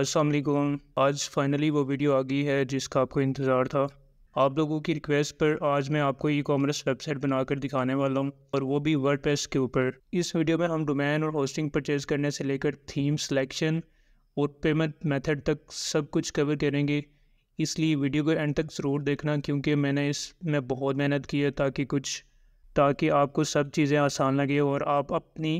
असलकुम आज फाइनली वो वीडियो आ गई है जिसका आपको इंतज़ार था आप लोगों की रिक्वेस्ट पर आज मैं आपको ई कॉमर्स वेबसाइट बनाकर दिखाने वाला हूँ और वो भी वर्डप्रेस के ऊपर इस वीडियो में हम डोमेन और होस्टिंग परचेज़ करने से लेकर थीम सिलेक्शन और पेमेंट मेथड तक सब कुछ कवर करेंगे इसलिए वीडियो को एंड तक ज़रूर देखना क्योंकि मैंने इसमें बहुत मेहनत की है ताकि कुछ ताकि आपको सब चीज़ें आसान लगे और आप अपनी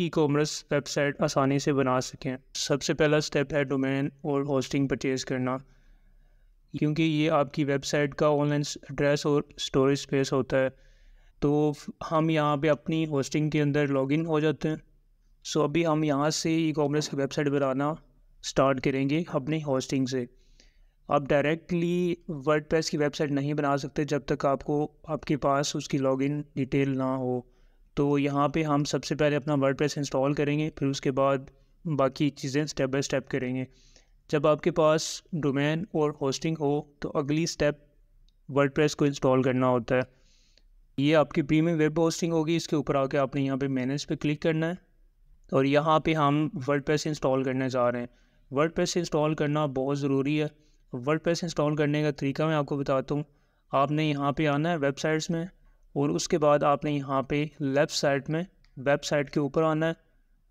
ई कॉमर्स वेबसाइट आसानी से बना सकें सबसे पहला स्टेप है डोमेन और होस्टिंग परचेज़ करना क्योंकि ये आपकी वेबसाइट का ऑनलाइन एड्रेस और स्टोरेज स्पेस होता है तो हम यहाँ पे अपनी होस्टिंग के अंदर लॉगिन हो जाते हैं सो अभी हम यहाँ से ई कॉमर्स की वेबसाइट बनाना स्टार्ट करेंगे अपनी होस्टिंग से आप डायरेक्टली वर्ड की वेबसाइट नहीं बना सकते जब तक आपको आपके पास उसकी लॉगिन डिटेल ना हो तो यहाँ पे हम सबसे पहले अपना प्रेस इंस्टॉल करेंगे फिर उसके बाद बाकी चीज़ें स्टेप बाय स्टेप करेंगे जब आपके पास डोमेन और होस्टिंग हो तो अगली स्टेप वर्ड को इंस्टॉल करना होता है ये आपकी प्रीमियम वेब होस्टिंग होगी इसके ऊपर आके आपने यहाँ पे मैनेज पे क्लिक करना है और यहाँ पे हम प्रेस इंस्टॉल करने जा रहे हैं प्रेस इंस्टॉल करना बहुत ज़रूरी है प्रेस इंस्टॉल करने का तरीका मैं आपको बताता हूँ आपने यहाँ पे आना है वेबसाइट्स में और उसके बाद आपने यहाँ पे लेफ़्ट साइड में वेबसाइट के ऊपर आना है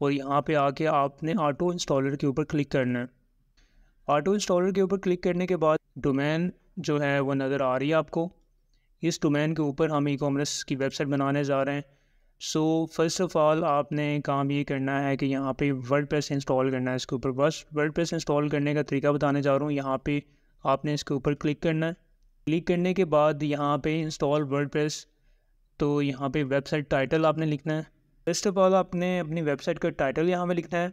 और यहाँ पे आके आपने ऑटो इंस्टॉलर के ऊपर क्लिक करना है ऑटो इंस्टॉलर के ऊपर क्लिक करने के बाद डोमेन जो है वो नज़र आ रही है आपको इस डोमेन के ऊपर हम ई कॉमर्स की वेबसाइट बनाने जा रहे हैं सो फर्स्ट ऑफ़ ऑल आपने काम ये करना है कि यहाँ पे वर्ड प्रेस इंस्टॉल करना है इसके ऊपर बस वर्ड प्रेस इंस्टॉल करने का तरीका बताने जा रहा हूँ यहाँ पे आपने इसके ऊपर क्लिक करना है क्लिक करने के बाद यहाँ पे इंस्टॉल वर्ड प्रेस तो यहाँ पे वेबसाइट टाइटल आपने लिखना है फर्स्ट ऑफ ऑल आपने अपनी वेबसाइट का टाइटल यहाँ पे लिखना है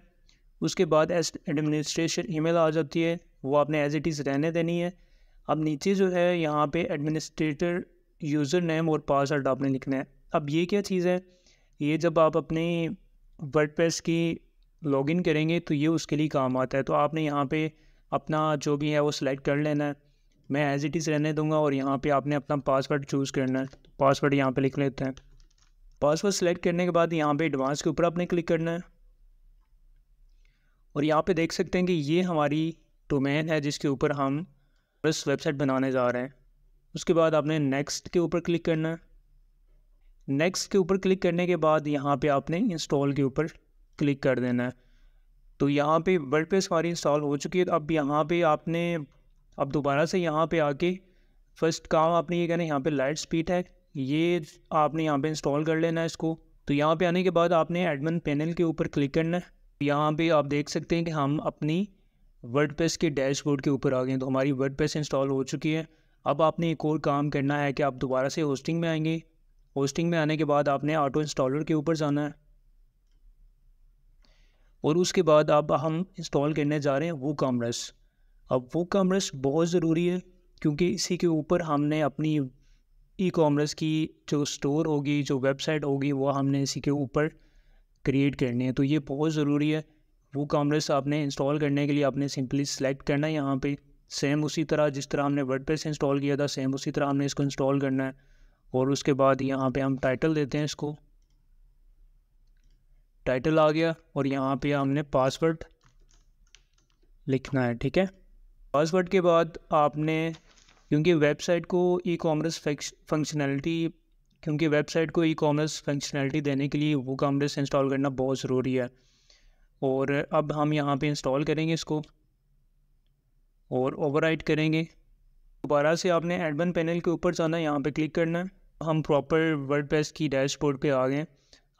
उसके बाद एस एडमिनिस्ट्रेशन ईमेल आ जाती है वो आपने एज इट इज़ रहने देनी है अब नीचे जो है यहाँ पे एडमिनिस्ट्रेटर यूज़र नेम और पासवर्ड आपने लिखना है अब ये क्या चीज़ है ये जब आप अपने वर्ड की लॉगिन करेंगे तो ये उसके लिए काम आता है तो आपने यहाँ पे अपना जो भी है वो सिलेक्ट कर लेना है मैं एज इट इज़ रहने दूंगा और यहाँ पे आपने अपना पासवर्ड चूज़ करना है पासवर्ड यहाँ पे लिख लेते हैं पासवर्ड सेलेक्ट करने के बाद यहाँ पे एडवांस के ऊपर आपने क्लिक करना है और यहाँ पे देख सकते हैं कि ये हमारी डोमेन है जिसके ऊपर हम बस वेबसाइट बनाने जा रहे हैं उसके बाद आपने नेक्स्ट के ऊपर क्लिक करना है नेक्स्ट के ऊपर क्लिक करने के बाद यहाँ पर आपने इंस्टॉल के ऊपर क्लिक कर देना है तो यहाँ पे पे हमारी इंस्टॉल हो चुकी है तो अब यहाँ पे आपने अब दोबारा से यहाँ पे आके फर्स्ट काम आपने ये करना है यहाँ पे लाइट स्पीड है ये आपने यहाँ पे इंस्टॉल कर लेना है इसको तो यहाँ पे आने के बाद आपने एडमिन पैनल के ऊपर क्लिक करना है यहाँ पे आप देख सकते हैं कि हम अपनी पेस के डैशबोर्ड के ऊपर आ गए तो हमारी वर्ड इंस्टॉल हो चुकी है अब आपने एक और काम करना है कि आप दोबारा से होस्टिंग में आएंगे होस्टिंग में आने के बाद आपने ऑटो इंस्टॉलर के ऊपर जाना है और उसके बाद अब हम इंस्टॉल करने जा रहे हैं वो कॉमर्स अब वो कॉमर्स बहुत ज़रूरी है क्योंकि इसी के ऊपर हमने अपनी ई कॉमर्स की जो स्टोर होगी जो वेबसाइट होगी वो हमने इसी के ऊपर क्रिएट करनी है तो ये बहुत ज़रूरी है वो कॉमर्स आपने इंस्टॉल करने के लिए आपने सिंपली सेलेक्ट करना है यहाँ पे सेम उसी तरह जिस तरह हमने वर्ड इंस्टॉल किया था सेम उसी तरह हमने इसको इंस्टॉल करना है और उसके बाद यहाँ पे हम टाइटल देते हैं इसको टाइटल आ गया और यहाँ पे हमने पासवर्ड लिखना है ठीक है पासवर्ड के बाद आपने क्योंकि वेबसाइट को ई कॉमर्स फंक्शनैलिटी क्योंकि वेबसाइट को ई कॉमर्स फंक्शनैलिटी देने के लिए वो कॉमर्स इंस्टॉल करना बहुत ज़रूरी है और अब हम यहाँ पे इंस्टॉल करेंगे इसको और ओवरराइट करेंगे दोबारा से आपने एडमन पैनल के ऊपर जाना है यहाँ पर क्लिक करना है हम प्रॉपर वर्ड की डैशबोर्ड पे आ गए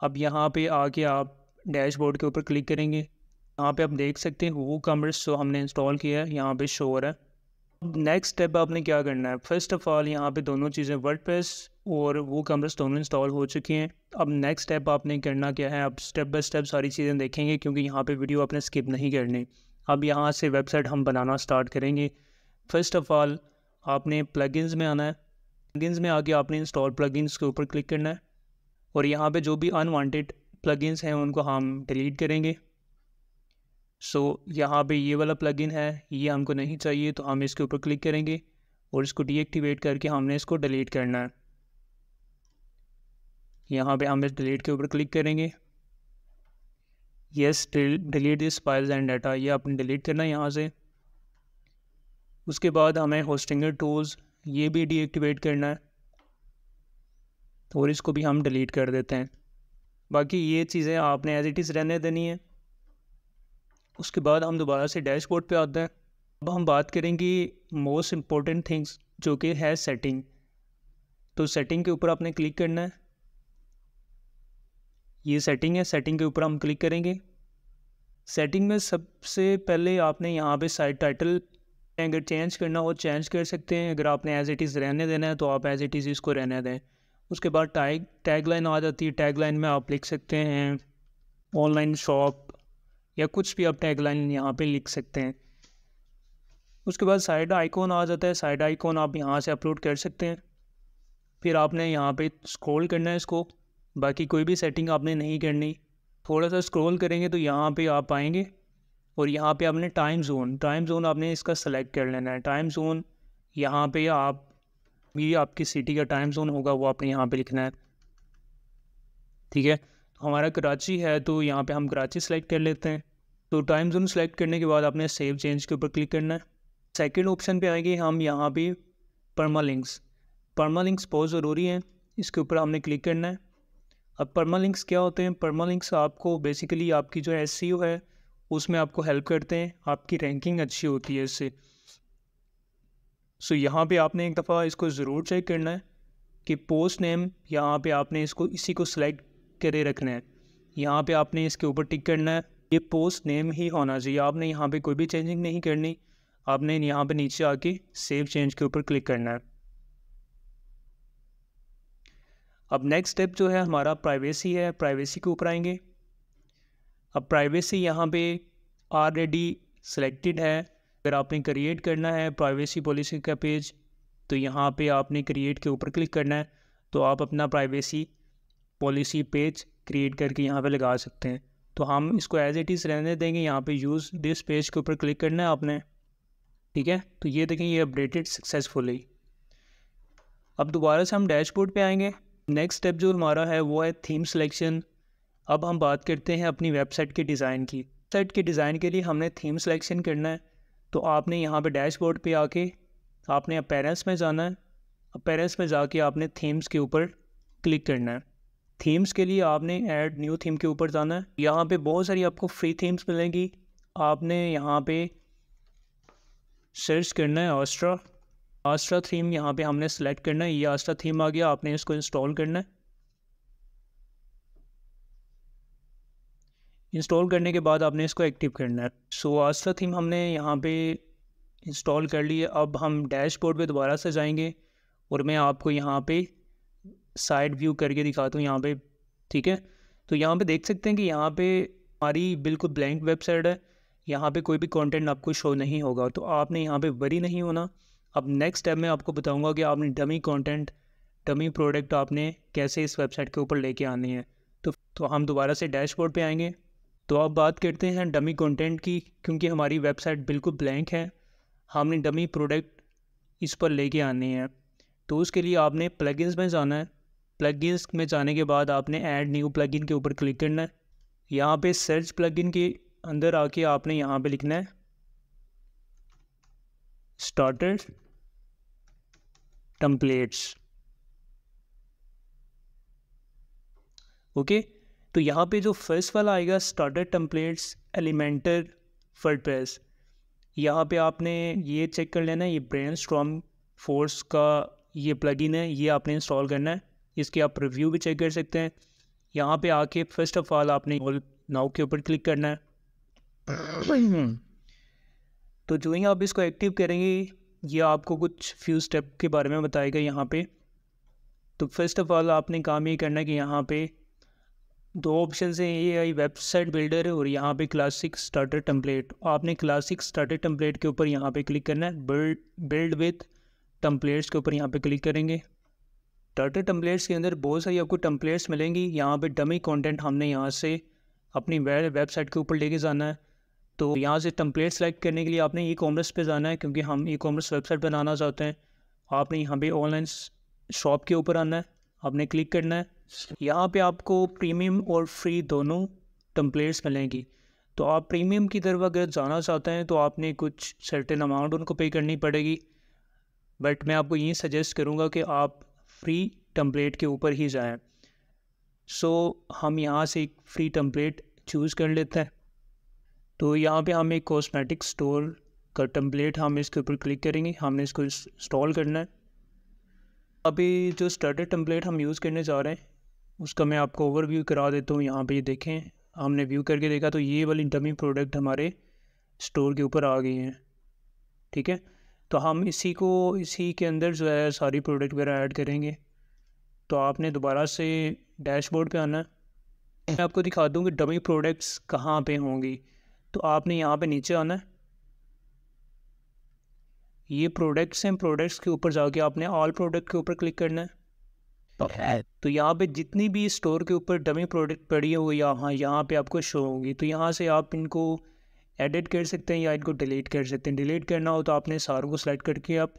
अब यहाँ पे आके आप डैशबोर्ड के ऊपर क्लिक करेंगे यहाँ पे आप देख सकते हैं वो कमर्स जो हमने इंस्टॉल किया है यहाँ पे शो हो रहा है नेक्स्ट स्टेप आपने क्या करना है फर्स्ट ऑफ ऑल यहाँ पे दोनों चीज़ें वर्ड और वो कमर्स दोनों इंस्टॉल हो चुकी हैं अब नेक्स्ट स्टेप आपने करना क्या है आप स्टेप बाय स्टेप सारी चीज़ें देखेंगे क्योंकि यहाँ पे वीडियो आपने स्किप नहीं करनी अब यहाँ से वेबसाइट हम बनाना स्टार्ट करेंगे फर्स्ट ऑफ ऑल आपने प्लगइन्स में आना है प्लगइन्स में आके आपने इंस्टॉल प्लगइन्स के ऊपर क्लिक करना है और यहाँ पे जो भी अनवांटेड प्लगइन्स हैं उनको हम डिलीट करेंगे सो यहाँ पे ये वाला प्लगइन है ये हमको नहीं चाहिए तो हम इसके ऊपर क्लिक करेंगे और इसको डीएक्टिवेट करके हमने इसको डिलीट करना है यहाँ पे हम इस डिलीट के ऊपर क्लिक करेंगे yes delete this files and data ये आपने डिलीट करना है यहाँ से उसके बाद हमें होस्टिंगर टूल्स ये भी डीएक्टिवेट करना है और इसको भी हम डिलीट कर देते हैं बाकी ये चीज़ें आपने एज इट इज़ रहने देनी है उसके बाद हम दोबारा से डैशबोर्ड पे आते हैं अब हम बात करेंगे मोस्ट इम्पोर्टेंट थिंग्स जो कि है सेटिंग तो सेटिंग के ऊपर आपने क्लिक करना है ये सेटिंग है सेटिंग के ऊपर हम क्लिक करेंगे सेटिंग में सबसे पहले आपने यहाँ पे साइड टाइटल अगर चेंज करना हो चेंज कर सकते हैं अगर आपने एज़ इट इज़ रहने देना है तो आप एज़ इट इज़ इसको रहने दें उसके बाद टैग टैग लाइन आ जाती है टैग लाइन में आप लिख सकते हैं ऑनलाइन शॉप या कुछ भी आप टैगलाइन यहाँ पे लिख सकते हैं उसके बाद साइड आइकॉन आ जाता है साइड आइकॉन आप यहाँ से अपलोड कर सकते हैं फिर आपने यहाँ पे स्क्रॉल करना है इसको बाकी कोई भी सेटिंग आपने नहीं करनी थोड़ा सा स्क्रॉल करेंगे तो यहाँ पे आप आएंगे और यहाँ पे आपने टाइम जोन टाइम जोन आपने इसका सेलेक्ट कर लेना है टाइम जोन यहाँ पे आप भी आपकी सिटी का टाइम जोन होगा वो आपने यहाँ पे लिखना है ठीक है तो हमारा कराची है तो यहाँ पे हम कराची सेलेक्ट कर लेते हैं तो टाइम जोन सेलेक्ट करने के बाद आपने सेव चेंज के ऊपर क्लिक करना है सेकेंड ऑप्शन पे आएगी हम यहाँ भी परमा लिंक्स परमा लिंक्स बहुत ज़रूरी हैं इसके ऊपर हमने क्लिक करना है अब परमा लिंक्स क्या होते हैं परमा लिंक्स आपको बेसिकली आपकी जो एस e है उसमें आपको हेल्प करते हैं आपकी रैंकिंग अच्छी होती है इससे सो so, यहाँ पे आपने एक दफ़ा इसको ज़रूर चेक करना है कि पोस्ट नेम यहाँ पे आपने इसको इसी को सिलेक्ट करे रखना है यहाँ पे आपने इसके ऊपर टिक करना है ये पोस्ट नेम ही होना चाहिए आपने यहाँ पे कोई भी चेंजिंग नहीं करनी आपने यहाँ पे नीचे आके सेव चेंज के ऊपर क्लिक करना है अब नेक्स्ट स्टेप जो है हमारा प्राइवेसी है प्राइवेसी के ऊपर आएंगे अब प्राइवेसी यहाँ पे ऑलरेडी सिलेक्टेड है अगर आपने क्रिएट करना है प्राइवेसी पॉलिसी का पेज तो यहाँ पे आपने क्रिएट के ऊपर क्लिक करना है तो आप अपना प्राइवेसी पॉलिसी पेज क्रिएट करके यहाँ पे लगा सकते हैं तो हम इसको एज इट इज़ रहने देंगे यहाँ पे यूज़ दिस पेज के ऊपर क्लिक करना है आपने ठीक है तो ये देखें ये अपडेटेड सक्सेसफुली अब दोबारा से हम डैशबोर्ड पे आएंगे नेक्स्ट स्टेप जो हमारा है वो है थीम सिलेक्शन अब हम बात करते हैं अपनी वेबसाइट के डिज़ाइन की वेबसाइट के डिज़ाइन के लिए हमने थीम सिलेक्शन करना है तो आपने यहाँ डैश डैशबोर्ड पर आके आपने अपेरेंस में जाना है अपेरेंस में जाके आपने थीम्स के ऊपर क्लिक करना है थीम्स के लिए आपने ऐड न्यू थीम के ऊपर जाना है यहाँ पे बहुत सारी आपको फ्री थीम्स मिलेंगी आपने यहाँ पे सर्च करना है आस्ट्रा आस्ट्रा थीम यहाँ पे हमने सेलेक्ट करना है ये आस्ट्रा थीम आ गया आपने इसको इंस्टॉल करना है इंस्टॉल करने के बाद आपने इसको एक्टिव करना है सो आस्ट्रा थीम हमने यहाँ पे इंस्टॉल कर ली है अब हम डैशबोर्ड पे दोबारा से जाएंगे और मैं आपको यहाँ पे साइड व्यू करके दिखाता हूँ यहाँ पे ठीक है तो यहाँ पे देख सकते हैं कि यहाँ पे हमारी बिल्कुल ब्लैंक वेबसाइट है यहाँ पे कोई भी कंटेंट आपको शो नहीं होगा तो आपने यहाँ पे वरी नहीं होना अब नेक्स्ट स्टेप में आपको बताऊँगा कि आपने डमी कॉन्टेंट डमी प्रोडक्ट आपने कैसे इस वेबसाइट के ऊपर लेके आने हैं तो तो हम दोबारा से डैशबोर्ड पर आएंगे तो आप बात करते हैं डमी कॉन्टेंट की क्योंकि हमारी वेबसाइट बिल्कुल ब्लैंक है हमने डमी प्रोडक्ट इस पर लेके आने हैं तो उसके लिए आपने प्लगइन्स में जाना है प्लगइन्स में जाने के बाद आपने ऐड न्यू प्लगइन के ऊपर क्लिक करना है यहाँ पे सर्च प्लगइन के अंदर आके आपने यहाँ पे लिखना है स्टार्टर टम्पलेट्स ओके तो यहाँ पे जो फर्स्ट वाला आएगा स्टार्टर टम्पलेट्स एलिमेंटर प्रेस यहाँ पे आपने ये चेक कर लेना है ये ब्रेन फोर्स का ये प्लगइन है ये आपने इंस्टॉल करना है इसकी आप रिव्यू भी चेक कर सकते हैं यहाँ पे आके फर्स्ट ऑफ ऑल आपने ऑल नाउ के ऊपर क्लिक करना है तो जो ही आप इसको एक्टिव करेंगे ये आपको कुछ फ्यू स्टेप के बारे में बताएगा यहाँ पे तो फर्स्ट ऑफ़ ऑल आपने काम ये करना है कि यहाँ पे दो ऑप्शन हैं ये आई वेबसाइट बिल्डर और यहाँ पे क्लासिक स्टार्टर टम्पलेट आपने क्लासिक स्टार्टर टम्पलेट के ऊपर यहाँ पे क्लिक करना है बिल्ड बिल्ड विथ टम्पलेट्स के ऊपर यहाँ पे क्लिक करेंगे टर्टल टम्पलेट्स के अंदर बहुत सारी आपको टम्पलेट्स मिलेंगी यहाँ पे डमी कंटेंट हमने यहाँ से अपनी वे वेबसाइट के ऊपर लेके जाना है तो यहाँ से टम्पलेट सेलेक्ट करने के लिए आपने ई कॉमर्स पे जाना है क्योंकि हम ई कॉमर्स वेबसाइट बनाना चाहते हैं आपने यहाँ पे ऑनलाइन शॉप के ऊपर आना है आपने क्लिक करना है यहाँ पे आपको प्रीमियम और फ्री दोनों टम्पलेट्स मिलेंगी तो आप प्रीमियम की तरफ अगर जाना चाहते हैं तो आपने कुछ सर्टेन अमाउंट उनको पे करनी पड़ेगी बट मैं आपको ये सजेस्ट करूँगा कि आप फ्री टम्पलेट के ऊपर ही जाए सो so, हम यहाँ से एक फ्री टम्पलेट चूज़ कर लेते हैं तो यहाँ पे एक कॉस्मेटिक स्टोर का टम्पलेट हम इसके ऊपर क्लिक करेंगे हमने इसको इंस्टॉल करना है अभी जो स्टार्टर टम्पलेट हम यूज़ करने जा रहे हैं उसका मैं आपको ओवरव्यू करा देता हूँ यहाँ पे ये देखें हमने व्यू करके देखा तो ये वाली डमी प्रोडक्ट हमारे स्टोर के ऊपर आ गई हैं ठीक है तो हम इसी को इसी के अंदर जो है सारी प्रोडक्ट वगैरह ऐड करेंगे तो आपने दोबारा से डैशबोर्ड पे आना है मैं आपको दिखा दूँ कि डमी प्रोडक्ट्स कहाँ पे होंगी तो आपने यहाँ पे नीचे आना है ये प्रोडक्ट्स हैं प्रोडक्ट्स के ऊपर जाके आपने ऑल प्रोडक्ट के ऊपर क्लिक करना है तो यहाँ पे जितनी भी स्टोर के ऊपर डमी प्रोडक्ट पड़ी हो यहाँ यहाँ पे आपको शो होगी तो यहाँ से आप इनको एडिट कर सकते हैं या इनको डिलीट कर सकते हैं डिलीट करना हो तो आपने सारों को सेलेक्ट करके आप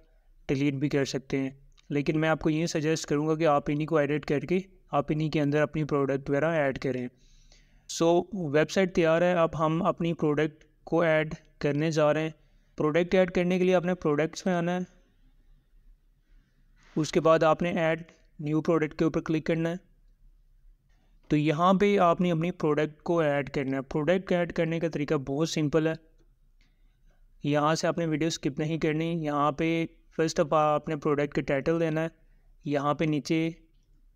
डिलीट भी कर सकते हैं लेकिन मैं आपको ये सजेस्ट करूँगा कि आप इन्हीं को एडिट करके आप इन्हीं के अंदर अपनी प्रोडक्ट वगैरह ऐड करें सो so, वेबसाइट तैयार है अब हम अपनी प्रोडक्ट को ऐड करने जा रहे हैं प्रोडक्ट ऐड करने के लिए आपने प्रोडक्ट्स में आना है उसके बाद आपने ऐड न्यू प्रोडक्ट के ऊपर क्लिक करना है तो यहाँ पे आपने अपनी प्रोडक्ट को ऐड करना है प्रोडक्ट ऐड करने का तरीका बहुत सिंपल है यहाँ से आपने वीडियो स्किप नहीं करनी यहाँ पे फर्स्ट ऑफ ऑल आपने प्रोडक्ट का टाइटल देना है यहाँ पे नीचे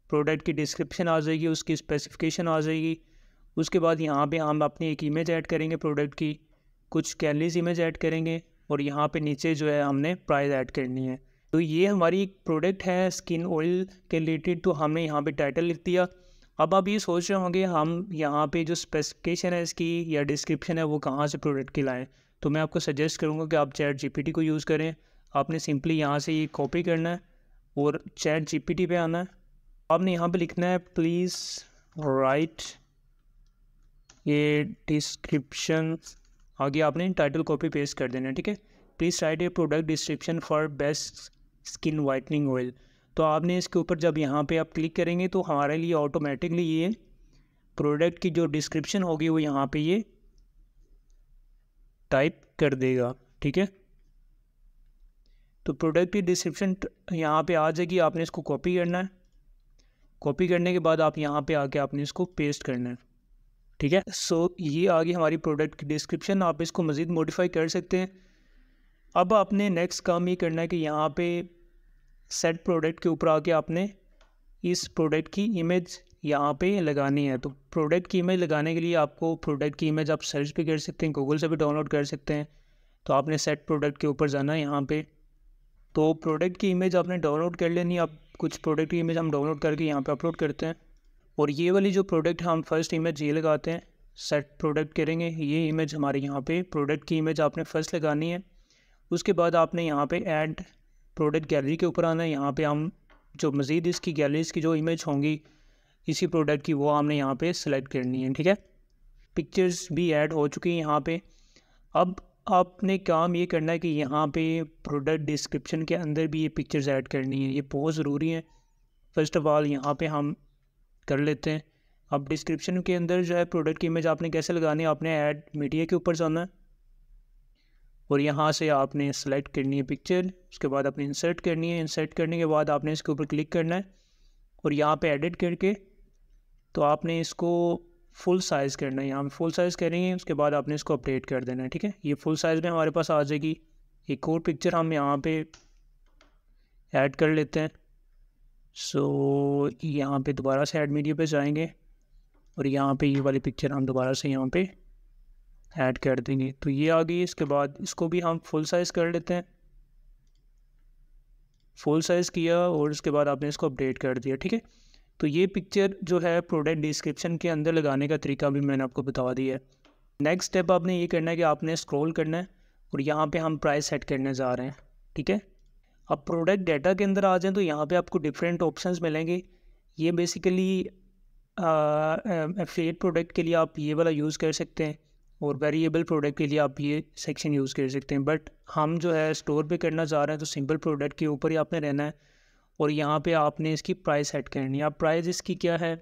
प्रोडक्ट की डिस्क्रिप्शन आ जाएगी उसकी स्पेसिफिकेशन आ जाएगी उसके बाद यहाँ पे हम अपनी एक इमेज ऐड करेंगे प्रोडक्ट की कुछ कैलरीज इमेज ऐड करेंगे और यहाँ पे नीचे जो है हमने प्राइस ऐड करनी है तो ये हमारी प्रोडक्ट है स्किन ऑयल के रिलेटेड तो हमने यहाँ पे टाइटल लिख दिया अब आप ये सोच रहे होंगे हम यहाँ पे जो स्पेसिफिकेशन है इसकी या डिस्क्रिप्शन है वो कहाँ से प्रोडक्ट की लाएँ तो मैं आपको सजेस्ट करूँगा कि आप चैट जी को यूज़ करें आपने सिंपली यहाँ से ये कॉपी करना है और चैट जी पी आना है आपने यहाँ पे लिखना है प्लीज़ राइट ये डिस्क्रिप्शन आगे आपने टाइटल कॉपी पेस्ट कर देना है ठीक है please write a product description for best skin whitening oil तो आपने इसके ऊपर जब यहाँ पे आप क्लिक करेंगे तो हमारे लिए ऑटोमेटिकली ये प्रोडक्ट की जो डिस्क्रिप्शन होगी वो यहाँ पे ये टाइप कर देगा ठीक है तो प्रोडक्ट की डिस्क्रिप्शन यहाँ पे आ जाएगी आपने इसको कॉपी करना है कॉपी करने के बाद आप यहाँ पे आके आपने इसको पेस्ट करना है ठीक है सो so, ये आ गई हमारी प्रोडक्ट की डिस्क्रिप्शन आप इसको मज़ीद मॉडिफाई कर सकते हैं अब आपने नेक्स्ट काम ये करना है कि यहाँ पे सेट प्रोडक्ट के ऊपर आके आपने इस प्रोडक्ट की इमेज यहाँ पे लगानी है तो प्रोडक्ट की इमेज लगाने के लिए आपको प्रोडक्ट की इमेज आप सर्च भी कर सकते हैं गूगल से भी डाउनलोड कर सकते हैं तो आपने सेट प्रोडक्ट के ऊपर जाना है यहाँ पर तो प्रोडक्ट की इमेज आपने डाउनलोड कर लेनी आप कुछ प्रोडक्ट की इमेज हम डाउनलोड करके यहाँ पर अपलोड करते हैं और ये वाली जो प्रोडक्ट है हम फर्स्ट इमेज ये लगाते हैं सेट प्रोडक्ट करेंगे ये इमेज हमारे यहाँ पे प्रोडक्ट की इमेज आपने फर्स्ट लगानी है उसके बाद आपने यहाँ पे ऐड प्रोडक्ट गैलरी के ऊपर आना है यहाँ पे हम जो मज़ीद इसकी गैलरीज की जो इमेज होंगी इसी प्रोडक्ट की वो हमने यहाँ पे सेलेक्ट करनी है ठीक है पिक्चर्स भी ऐड हो चुकी हैं यहाँ पे अब आपने काम ये करना है कि यहाँ पे प्रोडक्ट डिस्क्रिप्शन के अंदर भी ये पिक्चर्स ऐड करनी है ये बहुत ज़रूरी है फ़र्स्ट ऑफ़ ऑल यहाँ पर हम कर लेते हैं अब डिस्क्रिप्शन के अंदर जो है प्रोडक्ट की इमेज आपने कैसे लगानी है आपने ऐड मीडिया के ऊपर जाना है और यहाँ से आपने सेलेक्ट करनी है पिक्चर उसके बाद आपने इंसर्ट करनी है इंसर्ट करने के बाद आपने इसके ऊपर क्लिक करना है और यहाँ पे एडिट करके तो आपने इसको फुल साइज़ करना है यहाँ पर फुल साइज़ करेंगे उसके बाद आपने इसको अपडेट कर देना है ठीक है ये फुल साइज़ में हमारे पास आ जाएगी एक और पिक्चर हम यहाँ पर ऐड कर लेते हैं सो यहाँ पर दोबारा से एड मीडिया पर जाएँगे और यहाँ पर ये वाली पिक्चर हम दोबारा से यहाँ पर ऐड कर देंगे तो ये आ गई इसके बाद इसको भी हम फुल साइज़ कर लेते हैं फुल साइज़ किया और इसके बाद आपने इसको अपडेट कर दिया ठीक है तो ये पिक्चर जो है प्रोडक्ट डिस्क्रिप्शन के अंदर लगाने का तरीका भी मैंने आपको बता दिया है नेक्स्ट स्टेप आपने ये करना है कि आपने स्क्रॉल करना है और यहाँ पे हम प्राइस सेट करने जा रहे हैं ठीक है अब प्रोडक्ट डाटा के अंदर आ जाएँ तो यहाँ पे आपको डिफरेंट ऑप्शंस मिलेंगे ये बेसिकली एफिलेट प्रोडक्ट के लिए आप ये वाला यूज़ कर सकते हैं और वेरिएबल प्रोडक्ट के लिए आप ये सेक्शन यूज़ कर सकते हैं बट हम जो है स्टोर पे करना चाह रहे हैं तो सिंपल प्रोडक्ट के ऊपर ही आपने रहना है और यहाँ पे आपने इसकी प्राइस सेट करनी है अब प्राइस इसकी क्या है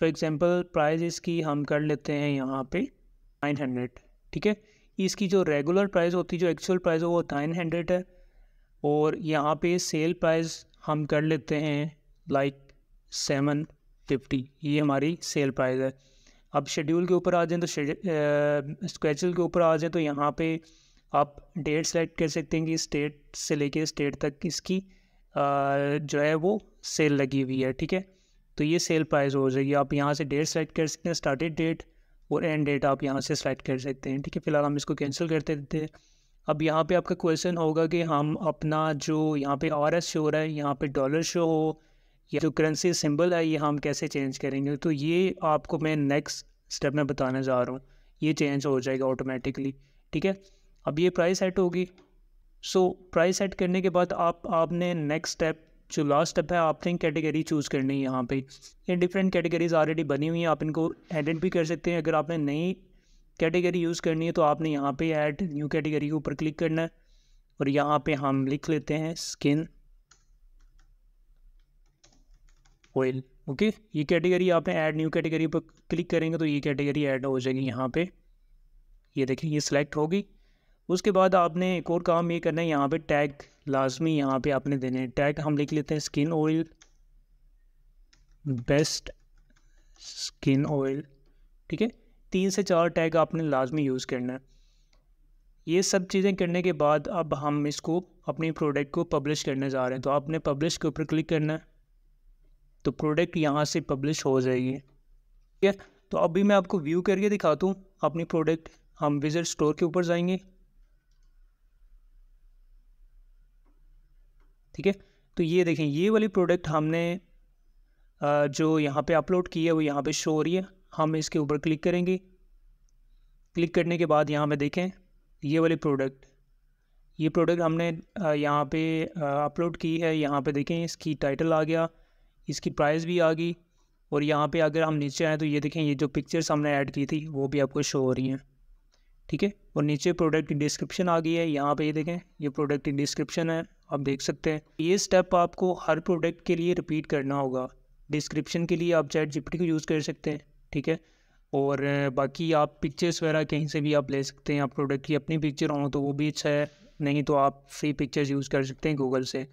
फॉर एग्ज़ाम्पल प्राइस इसकी हम कर लेते हैं यहाँ पे नाइन हंड्रेड ठीक है इसकी जो रेगुलर प्राइस होती है जो एक्चुअल प्राइस है वो नाइन हंड्रेड है और यहाँ पर सेल प्राइस हम कर लेते हैं लाइक सेवन फिफ्टी ये हमारी सेल प्राइस है अब शेड्यूल के ऊपर आ जाएँ तो स्केचल के ऊपर आ जाएँ तो यहाँ पे आप डेट सेलेक्ट कर सकते हैं कि स्टेट से लेके स्टेट तक इसकी जो है वो सेल लगी हुई है ठीक है तो ये सेल प्राइस हो जाएगी आप यहाँ से डेट सेलेक्ट कर सकते हैं स्टार्टेड डेट और एंड डेट आप यहाँ से सेलेक्ट कर सकते हैं ठीक है फिलहाल हम इसको कैंसिल करते देते हैं अब यहाँ पे आपका क्वेश्चन होगा कि हम अपना जो यहाँ पे आर एस शो हो रहा है यहाँ पे डॉलर शो हो या जो करेंसी सिंबल है ये हम कैसे चेंज करेंगे तो ये आपको मैं नेक्स्ट स्टेप में बताने जा रहा हूँ ये चेंज हो जाएगा ऑटोमेटिकली ठीक है अब ये प्राइस सेट होगी सो प्राइस सेट करने के बाद आप आपने नेक्स्ट स्टेप जो लास्ट स्टेप है आपने कैटेगरी चूज़ करनी है यहाँ पे ये डिफरेंट कैटेगरीज ऑलरेडी बनी हुई हैं आप इनको एडिट भी कर सकते हैं अगर आपने नई कैटेगरी यूज़ करनी है तो आपने यहाँ पे ऐड न्यू कैटेगरी के ऊपर क्लिक करना है और यहाँ पे हम लिख लेते हैं स्किन ऑयल ओके ये कैटेगरी आपने ऐड न्यू कैटेगरी पर क्लिक करेंगे तो ये कैटेगरी ऐड हो जाएगी यहाँ पे ये देखें ये सिलेक्ट होगी उसके बाद आपने एक और काम ये करना है यहाँ पे टैग लाजमी यहाँ पे आपने देने हैं टैग हम लिख लेते हैं skin oil best skin oil ठीक है तीन से चार टैग आपने लाजमी यूज़ करना है ये सब चीज़ें करने के बाद अब हम इसको अपनी प्रोडक्ट को पब्लिश करने जा रहे हैं तो आपने पब्लिश के ऊपर क्लिक करना है तो प्रोडक्ट यहाँ से पब्लिश हो जाएगी ठीक है तो अभी मैं आपको व्यू करके दिखाता हूँ अपनी प्रोडक्ट हम विजिट स्टोर के ऊपर जाएंगे ठीक है तो ये देखें ये वाली प्रोडक्ट हमने जो यहाँ पे अपलोड की है वो यहाँ पे शो हो रही है हम इसके ऊपर क्लिक करेंगे क्लिक करने के बाद यहाँ पे देखें ये वाली प्रोडक्ट ये प्रोडक्ट हमने यहाँ पे अपलोड की है यहाँ पे देखें इसकी टाइटल आ गया इसकी प्राइस भी आ गई और यहाँ पे अगर हम नीचे आएँ तो ये देखें ये जो पिक्चर्स हमने ऐड की थी वो भी आपको शो हो रही हैं ठीक है और नीचे प्रोडक्ट की डिस्क्रिप्शन आ गई है यहाँ पे ये देखें ये प्रोडक्ट की डिस्क्रिप्शन है आप देख सकते हैं ये स्टेप आपको हर प्रोडक्ट के लिए रिपीट करना होगा डिस्क्रिप्शन के लिए आप चैट जिप्टी को यूज़ कर सकते हैं ठीक है और बाकी आप पिक्चर्स वगैरह कहीं से भी आप ले सकते हैं आप प्रोडक्ट की अपनी पिक्चर हों तो वो भी अच्छा है नहीं तो आप फ्री पिक्चर्स यूज़ कर सकते हैं गूगल से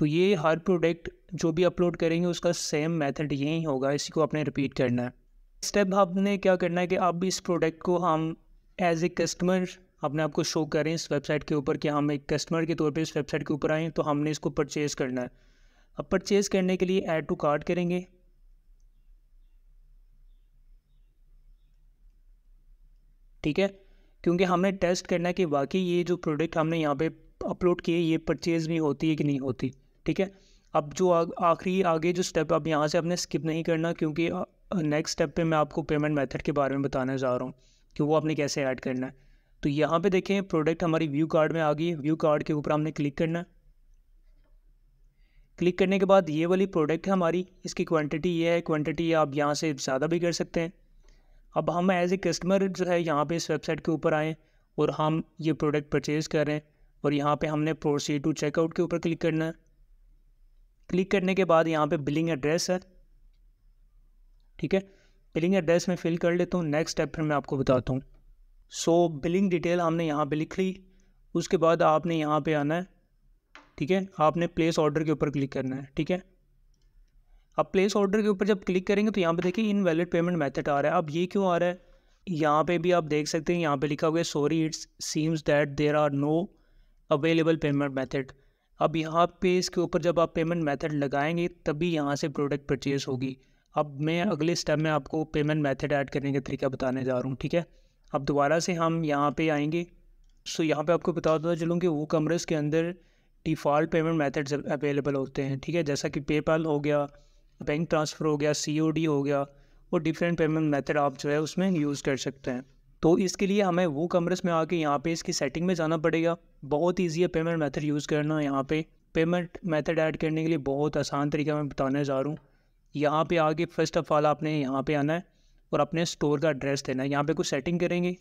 तो ये हर प्रोडक्ट जो भी अपलोड करेंगे उसका सेम मेथड यही होगा इसी को आपने रिपीट करना है स्टेप आपने क्या करना है कि अब इस प्रोडक्ट को हम एज ए कस्टमर अपने आप को शो करें इस वेबसाइट के ऊपर कि हम एक कस्टमर के तौर पे इस वेबसाइट के ऊपर आएँ तो हमने इसको परचेज़ करना है अब परचेज़ करने के लिए ऐड टू कार्ड करेंगे ठीक है क्योंकि हमने टेस्ट करना है कि वाकई ये जो प्रोडक्ट हमने यहाँ पे अपलोड किए ये परचेज़ भी होती है कि नहीं होती ठीक है अब जो आखिरी आगे जो स्टेप अब यहाँ से आपने स्किप नहीं करना क्योंकि नेक्स्ट स्टेप पे मैं आपको पेमेंट मेथड के बारे में बताने जा रहा हूँ कि वो आपने कैसे ऐड करना है तो यहाँ पे देखें प्रोडक्ट हमारी व्यू कार्ड में आ गई व्यू कार्ड के ऊपर हमने क्लिक करना है क्लिक करने के बाद ये वाली प्रोडक्ट है हमारी इसकी क्वान्टिटी ये है क्वान्टिटी आप यहाँ से ज़्यादा भी कर सकते हैं अब हम एज ए कस्टमर जो है यहाँ पर इस वेबसाइट के ऊपर आएँ और हम ये प्रोडक्ट परचेज़ करें और यहाँ पे हमने प्रोसीड टू चेकआउट के ऊपर क्लिक करना है क्लिक करने के बाद यहाँ पे बिलिंग एड्रेस है ठीक है बिलिंग एड्रेस में फिल कर लेता हूँ नेक्स्ट स्टेप फिर मैं आपको बताता हूँ सो बिलिंग डिटेल हमने यहाँ पे लिख ली उसके बाद आपने यहाँ पे आना है ठीक है आपने प्लेस ऑर्डर के ऊपर क्लिक करना है ठीक है अब प्लेस ऑर्डर के ऊपर जब क्लिक करेंगे तो यहाँ पे देखिए इन वैलिड पेमेंट मेथड आ रहा है अब ये क्यों आ रहा है यहाँ पे भी आप देख सकते हैं यहाँ पे लिखा हुआ है sorry it's seems that there are no available payment method अब यहाँ पे इसके ऊपर जब आप पेमेंट मेथड लगाएंगे तभी यहाँ से प्रोडक्ट परचेज़ होगी अब मैं अगले स्टेप में आपको पेमेंट मेथड ऐड करने का तरीका बताने जा रहा हूँ ठीक है अब दोबारा से हम यहाँ पे आएंगे सो यहाँ पे आपको बताता चलूँ कि वो कमर्स के अंदर डिफ़ॉल्ट पेमेंट मैथड्स अवेलेबल होते हैं ठीक है जैसा कि पेपाल हो गया बैंक ट्रांसफ़र हो गया सी हो गया और डिफरेंट पेमेंट मैथड आप जो है उसमें यूज़ कर सकते हैं तो इसके लिए हमें वो कमरेस में आके यहाँ पे इसकी सेटिंग में जाना पड़ेगा बहुत ईजी है पेमेंट मेथड यूज़ करना यहाँ पे पेमेंट मेथड ऐड करने के लिए बहुत आसान तरीका मैं बताने जा रहा हूँ यहाँ पे आके फर्स्ट ऑफ़ ऑल आपने यहाँ पे आना है और अपने स्टोर का एड्रेस देना है यहाँ पे कुछ सेटिंग करेंगे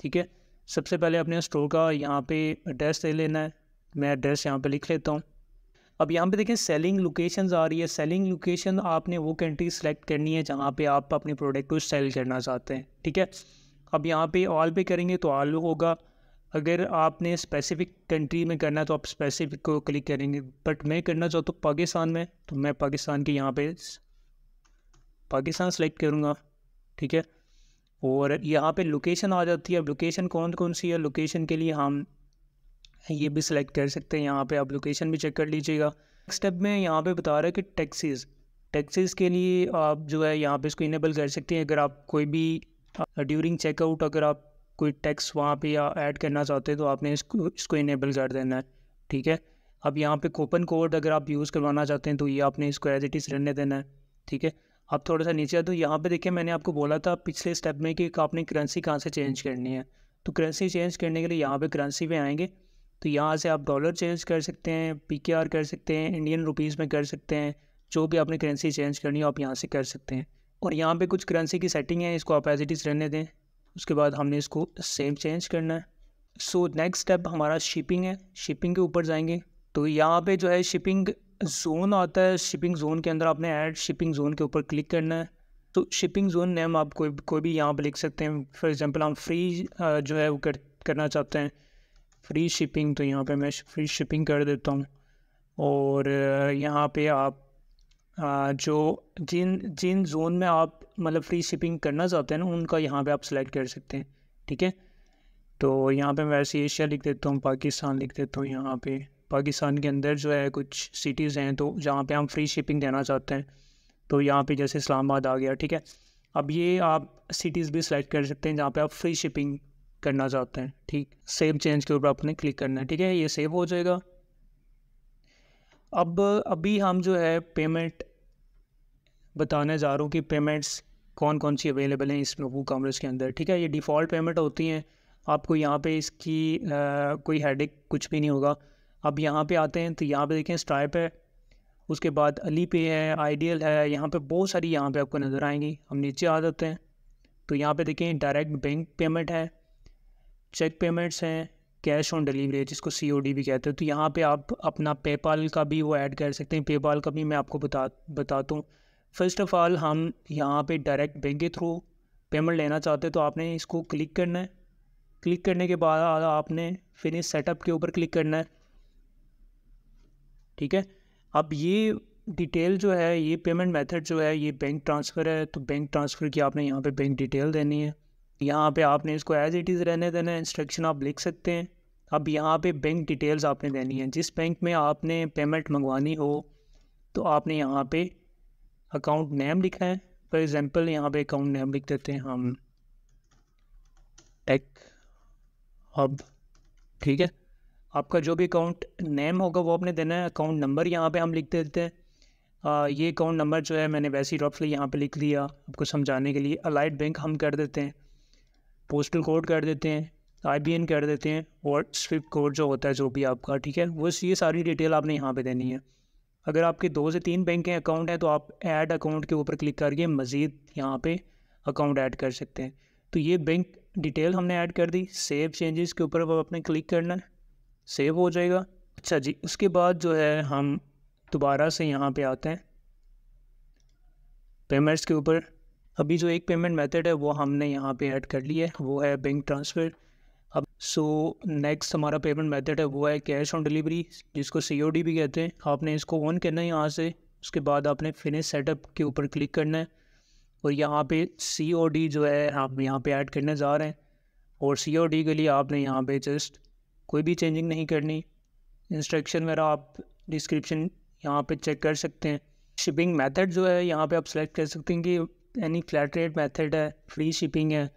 ठीक है सबसे पहले अपने स्टोर का यहाँ पे एड्रेस ले लेना है मैं एड्रेस यहाँ पे लिख लेता हूँ अब यहाँ पे देखें सेलिंग लोकेशन आ रही है सेलिंग लोकेशन आपने वो कंट्री सेलेक्ट करनी है जहाँ पे आप अपने प्रोडक्ट को सेल करना चाहते हैं ठीक है अब यहाँ पे ऑल पे करेंगे तो ऑल होगा अगर आपने स्पेसिफिक कंट्री में करना है तो आप स्पेसिफिक को क्लिक करेंगे बट मैं करना चाहता हूँ पाकिस्तान में तो मैं पाकिस्तान के यहाँ पे पाकिस्तान सेलेक्ट करूँगा ठीक है और यहाँ पे लोकेशन आ जाती है अब लोकेशन कौन कौन सी है लोकेशन के लिए हम ये भी सिलेक्ट कर सकते हैं यहाँ पर आप लोकेशन भी चेक कर लीजिएगा स्टेप में यहाँ पर बता रहा है कि टैक्सीज़ टैक्सीज़ के लिए आप जो है यहाँ पे इसको इनेबल कर सकते हैं अगर आप कोई भी ड्यूरिंग uh, चेकआउट अगर आप कोई टैक्स वहाँ पे या ऐड करना चाहते हैं तो आपने इसको इसको इनेबल कर देना है ठीक है अब यहाँ पे कोपन कोड अगर आप यूज़ करवाना चाहते हैं तो ये आपने इसको एज इट इज़ रहने देना है ठीक है आप थोड़ा सा नीचे आ तो यहाँ पे देखिए मैंने आपको बोला था पिछले स्टेप में कि आपने करेंसी कहाँ से चेंज करनी है तो करेंसी चेंज करने के लिए यहाँ पर करेंसी में आएँगे तो यहाँ से आप डॉलर चेंज कर सकते हैं पी कर सकते हैं इंडियन रुपीज़ में कर सकते हैं जो भी आपने करेंसी चेंज करनी हो आप यहाँ से कर सकते हैं और यहाँ पे कुछ करेंसी की सेटिंग है इसको आप एज इट इज़ रहने दें उसके बाद हमने इसको सेम चेंज करना है सो नेक्स्ट स्टेप हमारा शिपिंग है शिपिंग के ऊपर जाएंगे तो यहाँ पे जो है शिपिंग जोन आता है शिपिंग जोन के अंदर आपने ऐड शिपिंग जोन के ऊपर क्लिक करना है तो शिपिंग जोन नेम आप कोई कोई भी यहाँ पर लिख सकते हैं फॉर एग्ज़ाम्पल हम फ्री जो है वो कर, करना चाहते हैं फ्री शिपिंग तो यहाँ पर मैं फ्री शिपिंग कर देता हूँ और यहाँ पर आप हाँ, जो जिन जिन जोन में आप मतलब फ्री शिपिंग करना चाहते हैं ना उनका यहाँ पे आप सेलेक्ट कर सकते हैं ठीक है तो यहाँ पे मैं वैसे एशिया लिख देता हूँ पाकिस्तान लिख देता हूँ यहाँ पे पाकिस्तान के अंदर जो है कुछ सिटीज़ हैं तो जहाँ पे हम फ्री शिपिंग देना चाहते हैं तो यहाँ पे जैसे इस्लामाबाद आ गया ठीक है अब ये आप सिटीज़ भी सिलेक्ट कर सकते हैं जहाँ पे आप फ्री शिपिंग करना चाहते हैं ठीक सेव चेंज के ऊपर आपने क्लिक करना है ठीक है ये सेव हो जाएगा अब अभी हम जो है पेमेंट बताने जा रहा हूँ कि पेमेंट्स कौन कौन सी अवेलेबल हैं इस नोबू कॉमर्स के अंदर ठीक है ये डिफ़ॉल्ट पेमेंट होती हैं आपको यहाँ पे इसकी आ, कोई हेडेक कुछ भी नहीं होगा अब यहाँ पे आते हैं तो यहाँ पे देखें स्ट्राइप है उसके बाद अली पे है आइडियल है यहाँ पे बहुत सारी यहाँ पे आपको नज़र आएंगी हम नीचे आ जाते हैं तो यहाँ पे देखें डायरेक्ट बैंक पेमेंट है चेक पेमेंट्स हैं कैश ऑन डिलीवरी है जिसको सी ओ डी भी कहते हैं तो यहाँ पे आप अपना पेपाल का भी वो ऐड कर सकते हैं पेपाल का भी मैं आपको बता बताता हूँ फ़र्स्ट ऑफ़ ऑल हम यहाँ पे डायरेक्ट बैंक के थ्रू पेमेंट लेना चाहते हैं तो आपने इसको क्लिक करना है क्लिक करने के बाद आपने फिनिश सेटअप के ऊपर क्लिक करना है ठीक है अब ये डिटेल जो है ये पेमेंट मेथड जो है ये बैंक ट्रांसफ़र है तो बैंक ट्रांसफ़र की आपने यहाँ पे बैंक डिटेल देनी है यहाँ पे आपने इसको एज इट इज़ रहने देना है इंस्ट्रक्शन आप लिख सकते हैं अब यहाँ पे बैंक डिटेल्स आपने देनी है जिस बैंक में आपने पेमेंट मंगवानी हो तो आपने यहाँ पे अकाउंट नेम लिखा है फॉर एग्जांपल यहाँ पे अकाउंट नेम लिख देते हैं हम टेक हब ठीक है आपका जो भी अकाउंट नेम होगा वो आपने देना है अकाउंट नंबर यहाँ पर हम लिख देते हैं आ, ये अकाउंट नंबर जो है मैंने वैसे ही रफली यहाँ पर लिख लिया आपको समझाने के लिए अलाइड बैंक हम कर देते हैं पोस्टल कोड कर देते हैं आई कर देते हैं और स्विफ्ट कोड जो होता है जो भी आपका ठीक है वो ये सारी डिटेल आपने यहाँ पे देनी है अगर आपके दो से तीन बैंक के अकाउंट हैं तो आप ऐड अकाउंट के ऊपर क्लिक करके मज़ीद यहाँ पे अकाउंट ऐड कर सकते हैं तो ये बैंक डिटेल हमने ऐड कर दी सेव चेंजेस के ऊपर अब आपने क्लिक करना है सेव हो जाएगा अच्छा जी उसके बाद जो है हम दोबारा से यहाँ पर आते हैं पेमेंट्स के ऊपर अभी जो एक पेमेंट मेथड है वो हमने यहाँ पे ऐड कर लिया है वो है बैंक ट्रांसफ़र अब सो नेक्स्ट हमारा पेमेंट मेथड है वो है कैश ऑन डिलीवरी जिसको सी भी कहते हैं आपने इसको ऑन करना है यहाँ से उसके बाद आपने फिनिश सेटअप के ऊपर क्लिक करना है और यहाँ पे सी ओ डी जो है आप यहाँ पे ऐड करने जा रहे हैं और सी ओ डी के लिए आपने यहाँ पे जस्ट कोई भी चेंजिंग नहीं करनी इंस्ट्रक्शन मेरा आप डिस्क्रिप्शन यहाँ पे चेक कर सकते हैं शिपिंग मेथड जो है यहाँ पे आप सेलेक्ट कर सकते हैं कि यानी फ्लैट रेट मैथड है फ्री शिपिंग है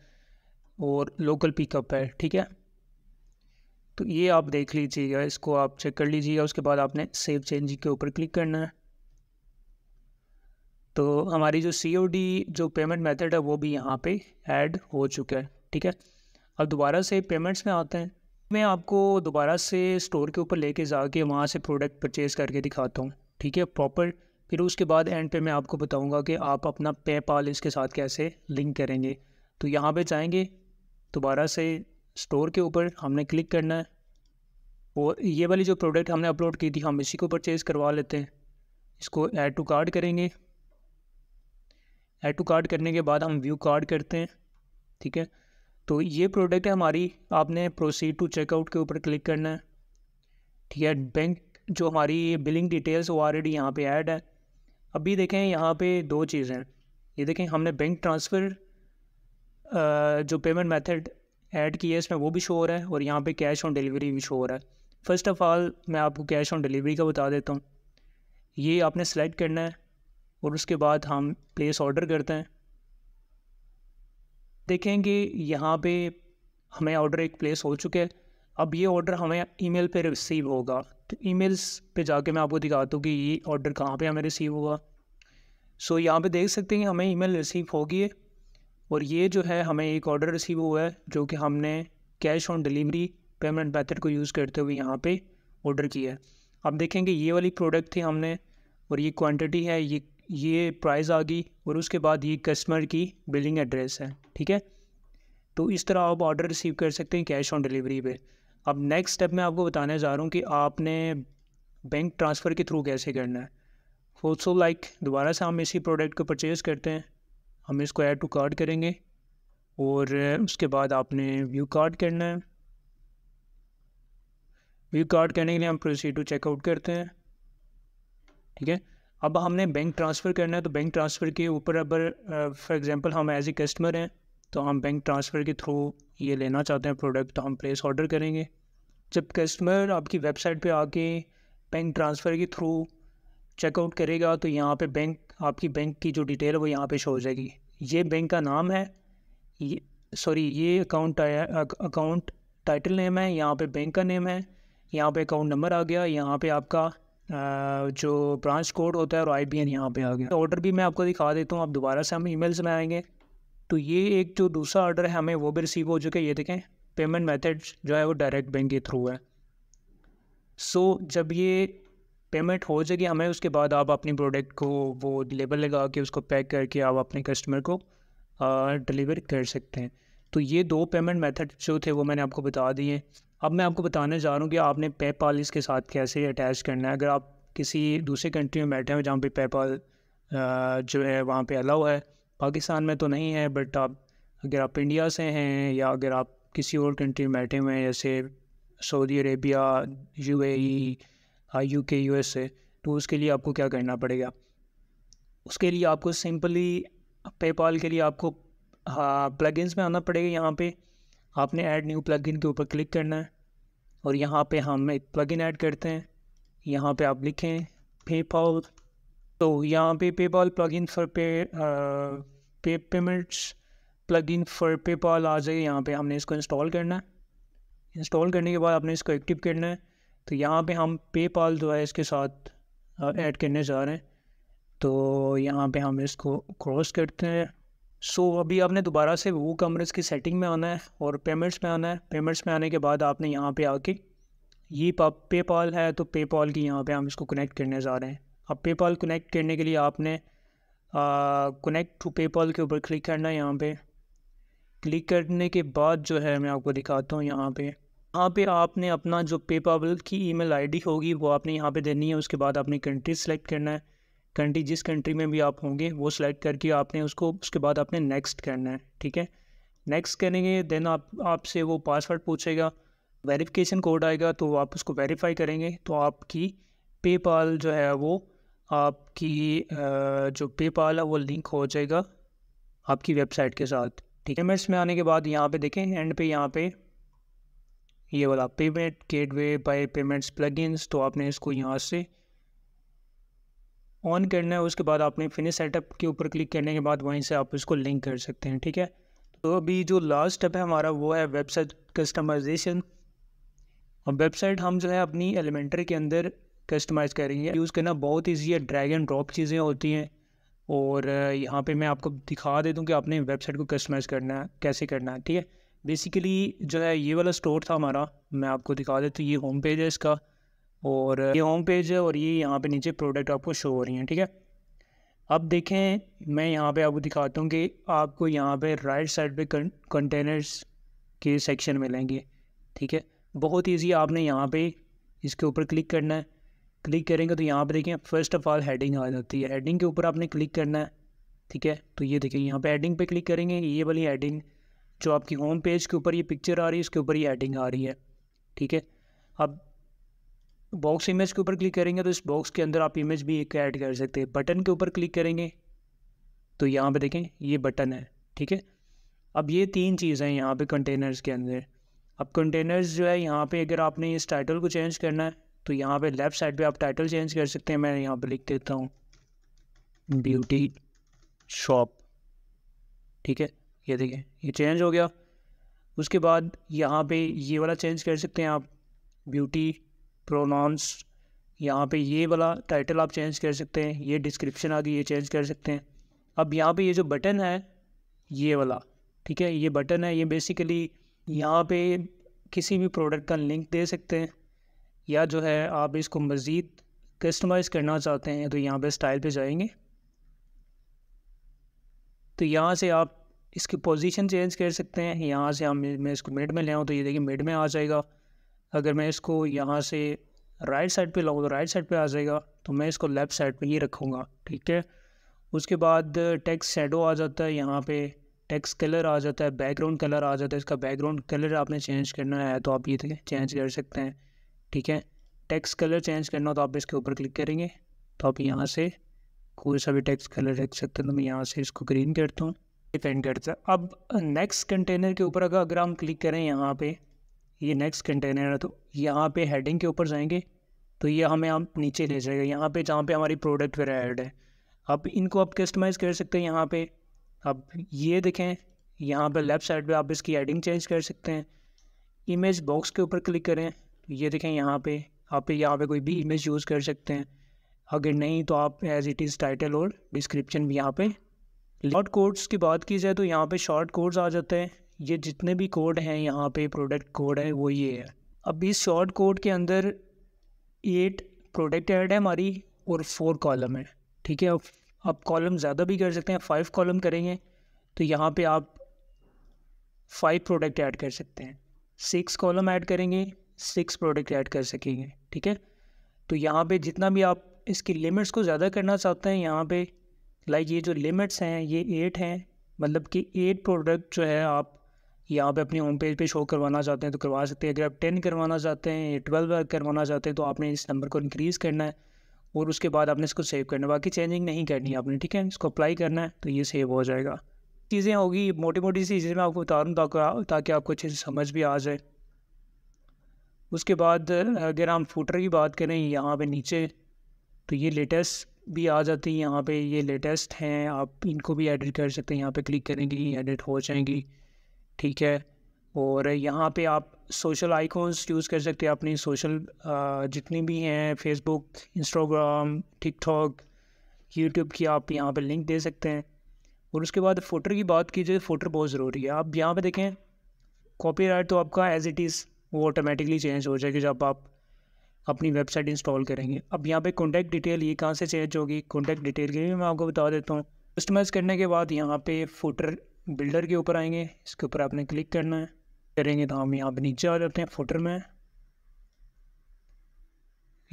और लोकल पिकअप है ठीक है तो ये आप देख लीजिएगा इसको आप चेक कर लीजिएगा उसके बाद आपने सेव चेंज के ऊपर क्लिक करना है तो हमारी जो सी जो पेमेंट मेथड है वो भी यहाँ पे ऐड हो चुका है ठीक है अब दोबारा से पेमेंट्स में आते हैं मैं आपको दोबारा से स्टोर के ऊपर लेके जाके वहाँ से प्रोडक्ट परचेज़ करके दिखाता हूँ ठीक है प्रॉपर फिर उसके बाद एंड पे मैं आपको बताऊंगा कि आप अपना पेपाल इसके साथ कैसे लिंक करेंगे तो यहाँ पे जाएंगे दोबारा से स्टोर के ऊपर हमने क्लिक करना है और ये वाली जो प्रोडक्ट हमने अपलोड की थी हम इसी को परचेज़ करवा लेते हैं इसको ऐड टू कार्ड करेंगे ऐड टू कार्ड करने के बाद हम व्यू कार्ड करते हैं ठीक है तो ये प्रोडक्ट है हमारी आपने प्रोसीड टू चेकआउट के ऊपर क्लिक करना है ठीक है बैंक जो हमारी बिलिंग डिटेल्स वो ऑलरेडी यहाँ पे ऐड है अभी देखें यहाँ पे दो चीज़ें ये देखें हमने बैंक ट्रांसफ़र जो पेमेंट मेथड ऐड की है इसमें वो भी शो हो रहा है और यहाँ पे कैश ऑन डिलीवरी भी शो हो रहा है फ़र्स्ट ऑफ़ ऑल मैं आपको कैश ऑन डिलीवरी का बता देता हूँ ये आपने सेलेक्ट करना है और उसके बाद हम प्लेस ऑर्डर करते हैं देखेंगे यहाँ पर हमें ऑर्डर एक प्लेस हो चुके है अब ये ऑर्डर हमें ईमेल पे रिसीव होगा तो ईमेल्स पे जाके मैं आपको दिखाता हूँ कि ये ऑर्डर कहाँ पे हमें रिसीव होगा सो so, यहाँ पे देख सकते हैं हमें ईमेल रिसीव होगी और ये जो है हमें एक ऑर्डर रिसीव हुआ है जो कि हमने cash on delivery payment method को यूज़ करते हुए यहाँ पे ऑर्डर किया है अब देखेंगे ये वाली प्रोडक्ट थी हमने और ये क्वान्टिटी है ये ये प्राइस आ गई और उसके बाद ये कस्टमर की बिलिंग एड्रेस है ठीक है तो इस तरह आप ऑर्डर रिसीव कर सकते हैं कैश ऑन डिलीवरी पे अब नेक्स्ट स्टेप में आपको बताने जा रहा हूँ कि आपने बैंक ट्रांसफ़र के थ्रू कैसे करना है ऑल्सो लाइक दोबारा से हम इसी प्रोडक्ट को परचेज़ करते हैं हम इसको ऐड टू कार्ड करेंगे और उसके बाद आपने व्यू कार्ड करना है व्यू कार्ड करने के लिए हम प्रोसीड टू चेकआउट करते हैं ठीक है अब हमने बैंक ट्रांसफ़र करना है तो बैंक ट्रांसफ़र के ऊपर अगर फॉर एग्ज़ाम्पल हम एज ए कस्टमर हैं तो हम बैंक ट्रांसफ़र के थ्रू ये लेना चाहते हैं प्रोडक्ट तो हम प्लेस ऑर्डर करेंगे जब कस्टमर आपकी वेबसाइट पे आके बैंक ट्रांसफ़र के थ्रू चेकआउट करेगा तो यहाँ पे बैंक आपकी बैंक की जो डिटेल है वो यहाँ पे शो हो जाएगी ये बैंक का नाम है ये सॉरी ये अकाउंट अकाउंट टाइटल नेम है यहाँ पे बैंक का नेम है यहाँ पे अकाउंट नंबर आ गया यहाँ पे आपका जो ब्रांच कोड होता है और आई बी एन यहाँ पर आ गया ऑर्डर भी मैं आपको दिखा देता हूँ आप दोबारा से हम ई मेल्स में आएँगे तो ये एक जो दूसरा ऑर्डर है हमें वो भी रिसीव हो चुके ये देखें पेमेंट मेथड जो है वो डायरेक्ट बैंक के थ्रू है सो so, जब ये पेमेंट हो जाएगी हमें उसके बाद आप अपनी प्रोडक्ट को वो लेबल लगा के उसको पैक करके आप अपने कस्टमर को डिलीवर कर सकते हैं तो ये दो पेमेंट मेथड जो थे वो मैंने आपको बता दिए अब मैं आपको बताने जा रहा हूँ कि आपने पेपाल इसके साथ कैसे अटैच करना है अगर आप किसी दूसरे कंट्री में बैठे हैं जहाँ पे पेपाल जो है वहाँ पे अलाउ है पाकिस्तान में तो नहीं है बट आप अगर आप इंडिया से हैं या अगर आप किसी और कंट्री में बैठे हुए हैं जैसे Saudi Arabia U A U K U S A तो उसके लिए आपको क्या करना पड़ेगा उसके लिए आपको सिंपली पेपाल के लिए आपको हाँ प्लगइन्स में आना पड़ेगा यहाँ पे आपने ऐड न्यू प्लगइन के ऊपर क्लिक करना है और यहाँ पे हम एक प्लगइन ऐड करते हैं यहाँ पे आप लिखें पेपाल तो यहाँ पे प्लग इन फॉर पे पे पेमेंट्स इन फॉर पेपॉल आ जाए यहाँ पे हमने इसको इंस्टॉल करना है इंस्टॉल करने के बाद आपने इसको एक्टिव करना है तो यहाँ पे हम पेपाल जो है इसके साथ ऐड uh, करने जा रहे हैं तो यहाँ पे हम इसको क्रॉस करते हैं सो so, अभी आपने दोबारा से वो कमरेज की सेटिंग में आना है और पेमेंट्स में आना है पेमेंट्स में आने के बाद आपने यहाँ पे आके ये पेपॉल है तो पेपॉल की यहाँ पे हम इसको कनेक्ट करने जा रहे हैं अब पेपाल कनेक्ट करने के लिए आपने कनेक्ट टू पेपाल के ऊपर क्लिक करना है यहाँ पे क्लिक करने के बाद जो है मैं आपको दिखाता हूँ यहाँ पे यहाँ पे आपने अपना जो पेपाल की ईमेल आईडी होगी वो आपने यहाँ पे देनी है उसके बाद आपने कंट्री सेलेक्ट करना है कंट्री जिस कंट्री में भी आप होंगे वो सिलेक्ट करके आपने उसको उसके बाद आपने नेक्स्ट करना है ठीक है नेक्स्ट करेंगे देन आप आपसे वो पासवर्ड पूछेगा वेरिफिकेशन कोड आएगा तो आप उसको वेरीफाई करेंगे तो आपकी पेपाल जो है वो आपकी जो पेपाल है वो लिंक हो जाएगा आपकी वेबसाइट के साथ ठीक है पेमेंट्स में आने के बाद यहाँ पे देखें एंड पे यहाँ पे ये वाला payment gateway by payments plugins तो आपने इसको यहाँ से ऑन करना है उसके बाद आपने फिनिश सेटअप के ऊपर क्लिक करने के बाद वहीं से आप इसको लिंक कर सकते हैं ठीक है तो अभी जो लास्ट स्टेप है हमारा वो है वेबसाइट कस्टमाइजेशन और वेबसाइट हम जो है अपनी एलिमेंट्री के अंदर कस्टमाइज़ करेंगे यूज़ करना बहुत ईजी है ड्रैग एंड ड्रॉप चीज़ें होती हैं और यहाँ पे मैं आपको दिखा दे दूँ कि आपने वेबसाइट को कस्टमाइज़ करना है कैसे करना है ठीक है बेसिकली जो है ये वाला स्टोर था हमारा मैं आपको दिखा देती हूँ ये होम पेज है इसका और ये होम पेज है और ये यहाँ पे नीचे प्रोडक्ट आपको शो हो रही हैं ठीक है अब देखें मैं यहाँ पे आपको दिखाता हूँ कि आपको यहाँ पे राइट साइड पे कंटेनर्स के सेक्शन मिलेंगे ठीक है बहुत ईजी आपने यहाँ पे इसके ऊपर क्लिक करना है क्लिक करेंगे तो यहाँ पर देखें फर्स्ट ऑफ ऑल हेडिंग आ जाती है हेडिंग के ऊपर आपने क्लिक करना है ठीक है तो ये देखिए यहाँ पे हेडिंग पे क्लिक करेंगे ये वाली हेडिंग जो आपकी होम पेज के ऊपर ये पिक्चर आ रही है उसके ऊपर ये हेडिंग आ रही है ठीक है अब बॉक्स इमेज के ऊपर क्लिक करेंगे तो इस बॉक्स के अंदर आप इमेज भी एक ऐड कर सकते हैं बटन के ऊपर क्लिक करेंगे तो यहाँ पे देखें ये बटन है ठीक है अब ये तीन चीज़ें यहाँ पे कंटेनर्स के अंदर अब कंटेनर्स जो है यहाँ पे अगर आपने इस टाइटल को चेंज करना है तो यहाँ पे लेफ़्ट साइड पे आप टाइटल चेंज कर सकते हैं मैं यहाँ पे लिख देता हूँ ब्यूटी शॉप ठीक है ये देखिए ये चेंज हो गया उसके बाद यहाँ पे ये वाला चेंज कर सकते हैं आप ब्यूटी प्रोनाउंस यहाँ पे ये वाला टाइटल आप चेंज कर सकते हैं ये डिस्क्रिप्शन आ गई ये चेंज कर सकते हैं अब यहाँ पे ये जो बटन है ये वाला ठीक है ये बटन है ये बेसिकली यहाँ पे किसी भी प्रोडक्ट का लिंक दे सकते हैं या जो है आप इसको मज़ीद कस्टमाइज़ करना चाहते हैं तो यहाँ पे स्टाइल पे जाएंगे तो यहाँ से आप इसकी पोजीशन चेंज कर सकते हैं यहाँ से हम मैं इसको मिड में ले आऊँ तो ये देखिए मिड में आ जाएगा अगर मैं इसको यहाँ से राइट साइड पे लाऊँ तो राइट साइड पे आ जाएगा तो मैं इसको लेफ़्ट साइड पे ही रखूँगा ठीक है उसके बाद टेक्स शेडो आ जाता है यहाँ पे टेक्स कलर आ जाता है बैकग्राउंड कलर आ जाता है इसका बैकग्राउंड कलर आपने चेंज करना है तो आप ये चेंज कर सकते हैं ठीक है टेक्स्ट कलर चेंज करना हो तो आप इसके ऊपर क्लिक करेंगे तो आप यहाँ से कोई सा भी टेक्स्ट कलर रख सकते हैं तो मैं यहाँ से इसको ग्रीन करता हूँ डिपेंड करता है अब नेक्स्ट कंटेनर के ऊपर अगर अगर हम क्लिक करें यहाँ पे ये नेक्स्ट कंटेनर है तो यहाँ पे हेडिंग के ऊपर जाएंगे तो ये हमें आप नीचे ले जाएगा यहाँ पे जहाँ पे हमारी प्रोडक्ट वगैरह ऐड है अब इनको आप कस्टमाइज़ कर सकते हैं यहाँ पे अब ये देखें यहाँ पे लेफ़्ट साइड पे आप इसकी हेडिंग चेंज कर सकते हैं इमेज बॉक्स के ऊपर क्लिक करें तो ये देखें यहाँ पे आप यहाँ पे कोई भी इमेज हम्म। यूज़ कर सकते हैं अगर नहीं तो आप एज इट इज़ टाइटल और डिस्क्रिप्शन भी यहाँ पे शॉर्ट कोड्स की बात की जाए तो यहाँ पे शॉर्ट कोड्स आ जाते हैं ये जितने भी कोड हैं यहाँ पे प्रोडक्ट कोड है वो ये है अब इस शॉर्ट कोड के अंदर एट प्रोडक्ट ऐड है हमारी और फोर कॉलम है ठीक है अब आप कॉलम ज़्यादा भी कर सकते हैं फाइव कॉलम करेंगे तो यहाँ पर आप फाइव प्रोडक्ट ऐड कर सकते हैं सिक्स कॉलम ऐड करेंगे सिक्स प्रोडक्ट ऐड कर सकेंगे ठीक है तो यहाँ पे जितना भी आप इसकी लिमिट्स को ज़्यादा करना चाहते हैं यहाँ पे लाइक ये जो लिमिट्स हैं ये एट हैं मतलब कि एट प्रोडक्ट जो है आप यहाँ पे अपने होम पेज पे शो करवाना चाहते हैं तो करवा सकते हैं अगर आप टेन करवाना चाहते हैं या ट्वेल्व करवाना चाहते हैं तो आपने इस नंबर को इंक्रीज़ करना है और उसके बाद आपने इसको सेव करना है बाकी चेंजिंग नहीं करनी आपने ठीक है इसको अप्लाई करना है तो ये सेव हो जाएगा चीज़ें होगी मोटी मोटी सी चीज़ें मैं आपको बता रहा हूँ ताकि आपको अच्छे से समझ भी आ जाए उसके बाद अगर हम फूटर की बात करें यहाँ पे नीचे तो ये लेटेस्ट भी आ जाती है यहाँ पे ये लेटेस्ट हैं आप इनको भी एडिट कर सकते हैं यहाँ पे क्लिक करेंगे एडिट हो जाएंगी ठीक है और यहाँ पे आप सोशल आइकॉन्स यूज़ कर सकते हैं अपनी सोशल जितनी भी हैं फेसबुक इंस्टाग्राम टिकटॉक यूट्यूब की आप यहाँ पे लिंक दे सकते हैं और उसके बाद फोटर की बात कीजिए फोटर बहुत ज़रूरी है आप यहाँ पे देखें कॉपीराइट तो आपका एज़ इट इज़ वो ऑटोमेटिकली चेंज हो जाएगी जब आप अपनी वेबसाइट इंस्टॉल करेंगे अब यहाँ पे कॉन्टैक्ट डिटेल ये कहाँ से चेंज होगी कॉन्टैक्ट डिटेल के लिए मैं आपको बता देता हूँ कस्टमाइज़ करने के बाद यहाँ पे फोटर बिल्डर के ऊपर आएंगे इसके ऊपर आपने क्लिक करना है करेंगे तो हम यहाँ पर नीचे आ जाते हैं फोटर में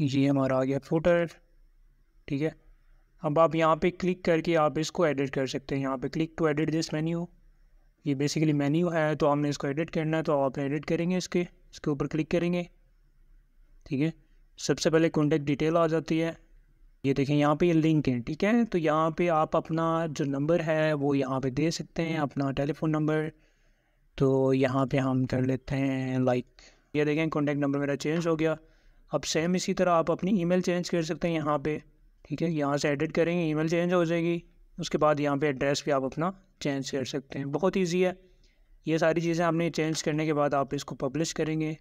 ये हमारा आ गया फोटर ठीक है अब आप यहाँ पे क्लिक करके आप इसको एडिट कर सकते हैं यहाँ पे click to edit this menu ये बेसिकली मेन्यू है तो हमने इसको एडिट करना है तो आप एडिट करेंगे इसके इसके ऊपर क्लिक करेंगे ठीक है सबसे पहले कॉन्टेक्ट डिटेल आ जाती है ये देखें यहाँ पे ये लिंक है ठीक है तो यहाँ पे आप अपना जो नंबर है वो यहाँ पे दे सकते हैं अपना टेलीफोन नंबर तो यहाँ पे हम कर लेते हैं लाइक ये देखें कॉन्टेक्ट नंबर मेरा चेंज हो गया अब सेम इसी तरह आप अपनी ई चेंज कर सकते हैं यहाँ पर ठीक है यहाँ से एडिट करेंगे ई चेंज हो जाएगी उसके बाद यहाँ पर एड्रेस भी आप अपना चेंज कर सकते हैं बहुत ईजी है ये सारी चीज़ें आपने चेंज करने के बाद आप इसको पब्लिश करेंगे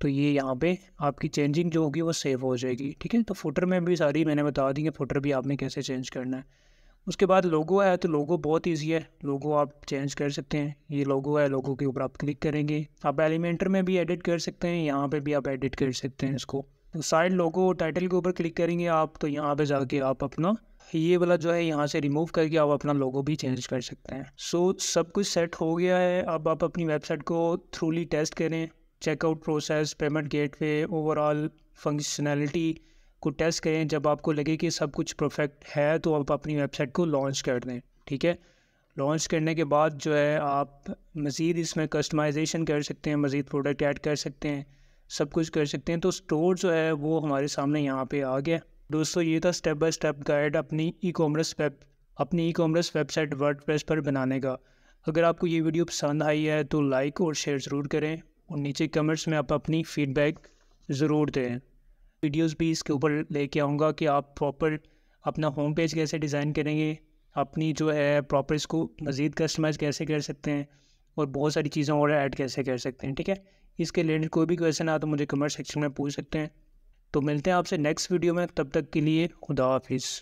तो ये यहाँ पे आपकी चेंजिंग जो होगी वो सेव हो जाएगी ठीक है तो फुटर में भी सारी मैंने बता दी है फुटर भी आपने कैसे चेंज करना है उसके बाद लोगो तो है तो लोगो बहुत ईजी है लोगो आप चेंज कर सकते हैं ये लोगो है लोगो के ऊपर आप क्लिक करेंगे आप एलिमेंटर में भी एडिट कर सकते हैं यहाँ पर भी आप एडिट कर सकते हैं इसको तो साइड लोगो टाइटल के ऊपर क्लिक करेंगे आप तो यहाँ पे जाके आप अपना ये वाला जो है यहाँ से रिमूव करके आप अपना लोगो भी चेंज कर सकते हैं सो so, सब कुछ सेट हो गया है अब आप अपनी वेबसाइट को थ्रूली टेस्ट करें checkout process payment gateway overall functionality को टेस्ट करें जब आपको लगे कि सब कुछ परफेक्ट है तो आप अपनी वेबसाइट को लॉन्च कर दें ठीक है लॉन्च करने के बाद जो है आप मज़ीद इसमें कस्टमाइजेशन कर सकते हैं मज़ीद प्रोडक्ट ऐड कर सकते हैं सब कुछ कर सकते हैं तो स्टोर जो है वो हमारे सामने यहाँ पे आ गया दोस्तों ये था स्टेप बाय स्टेप गाइड अपनी ई कॉमर्स वेब अपनी ई कॉमर्स वेबसाइट वर्डप्रेस पर बनाने का अगर आपको ये वीडियो पसंद आई है तो लाइक और शेयर ज़रूर करें और नीचे कमेंट्स में आप अपनी फ़ीडबैक ज़रूर दें वीडियोस भी इसके ऊपर लेके आऊँगा कि आप प्रॉपर अपना होम पेज कैसे डिज़ाइन करेंगे अपनी जो है प्रॉपर इसको मज़ीद कस्टमाइज़ कैसे कर सकते हैं और बहुत सारी चीज़ें और ऐड कैसे कर सकते हैं ठीक है इसके रिलेटेड कोई भी क्वेश्चन आता तो मुझे कमेंट सेक्शन में पूछ सकते हैं तो मिलते हैं आपसे नेक्स्ट वीडियो में तब तक के लिए खुदा हाफिज़